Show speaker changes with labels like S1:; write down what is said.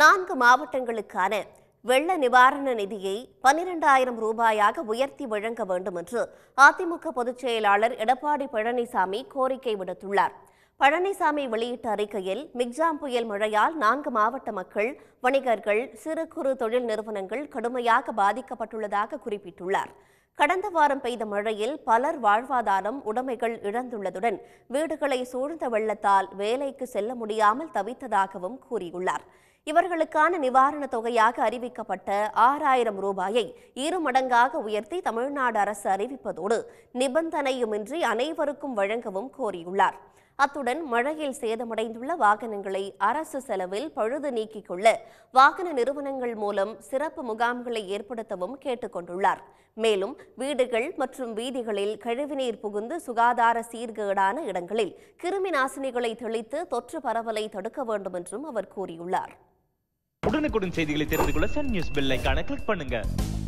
S1: நான்கு மாவட்டங்களுக்கான வெள்ள நிவாரண நிதியை பனிரெண்டாயிரம் ரூபாயாக உயர்த்தி வழங்க வேண்டும் என்று அதிமுக பொதுச் செயலாளர் எடப்பாடி பழனிசாமி கோரிக்கை விடுத்துள்ளார் பழனிசாமி வெளியிட்ட அறிக்கையில் மிக்ஜாம் புயல் மழையால் நான்கு மாவட்ட மக்கள் வணிகர்கள் சிறு குறு தொழில் நிறுவனங்கள் கடுமையாக பாதிக்கப்பட்டுள்ளதாக குறிப்பிட்டுள்ளார் கடந்த வாரம் பெய்த மழையில் பலர் வாழ்வாதாரம் உடைமைகள் இழந்துள்ளதுடன் வீடுகளை சூழ்ந்த வெள்ளத்தால் வேலைக்கு செல்ல முடியாமல் தவித்ததாகவும் கூறியுள்ளார் இவர்களுக்கான நிவாரணத் தொகையாக அறிவிக்கப்பட்ட ஆறாயிரம் ரூபாயை இரு மடங்காக உயர்த்தி தமிழ்நாடு அரசு அறிவிப்பதோடு நிபந்தனையுமின்றி அனைவருக்கும் வழங்கவும் கோரியுள்ளார் அத்துடன் மழையில் சேதமடைந்துள்ள வாகனங்களை அரசு செலவில் பழுது நீக்கிக் கொள்ள வாகன நிறுவனங்கள் மூலம் சிறப்பு முகாம்களை ஏற்படுத்தவும் கேட்டுக்கொண்டுள்ளார் மேலும் வீடுகள் மற்றும் வீதிகளில் கழிவுநீர் புகுந்து சுகாதார சீர்கேடான இடங்களில் கிருமி நாசினிகளை தெளித்து தொற்று பரவலை தடுக்க வேண்டும் என்றும் அவர் கூறியுள்ளார்
S2: உடனுக்குடன் செய்திகளை தெரிந்து கொள்ள சன் நியூஸ் பெல் கிளிக் பண்ணுங்க